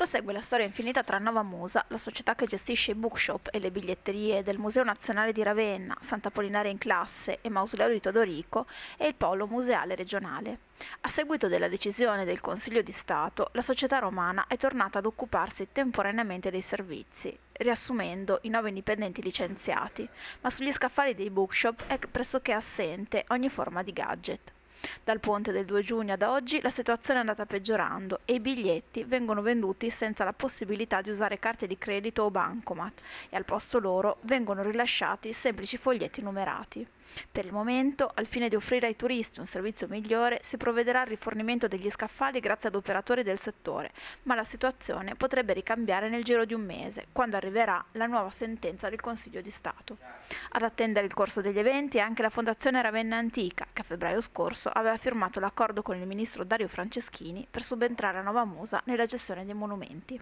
Prosegue la storia infinita tra Nova Musa, la società che gestisce i bookshop e le biglietterie del Museo Nazionale di Ravenna, Santa Polinaria in classe e Mausoleo di Todorico, e il polo museale regionale. A seguito della decisione del Consiglio di Stato, la società romana è tornata ad occuparsi temporaneamente dei servizi, riassumendo i nove indipendenti licenziati, ma sugli scaffali dei bookshop è pressoché assente ogni forma di gadget. Dal ponte del 2 giugno ad oggi la situazione è andata peggiorando e i biglietti vengono venduti senza la possibilità di usare carte di credito o bancomat e al posto loro vengono rilasciati semplici foglietti numerati. Per il momento, al fine di offrire ai turisti un servizio migliore, si provvederà al rifornimento degli scaffali grazie ad operatori del settore, ma la situazione potrebbe ricambiare nel giro di un mese, quando arriverà la nuova sentenza del Consiglio di Stato. Ad attendere il corso degli eventi è anche la Fondazione Ravenna Antica, che a febbraio scorso aveva firmato l'accordo con il ministro Dario Franceschini per subentrare a Nova Musa nella gestione dei monumenti.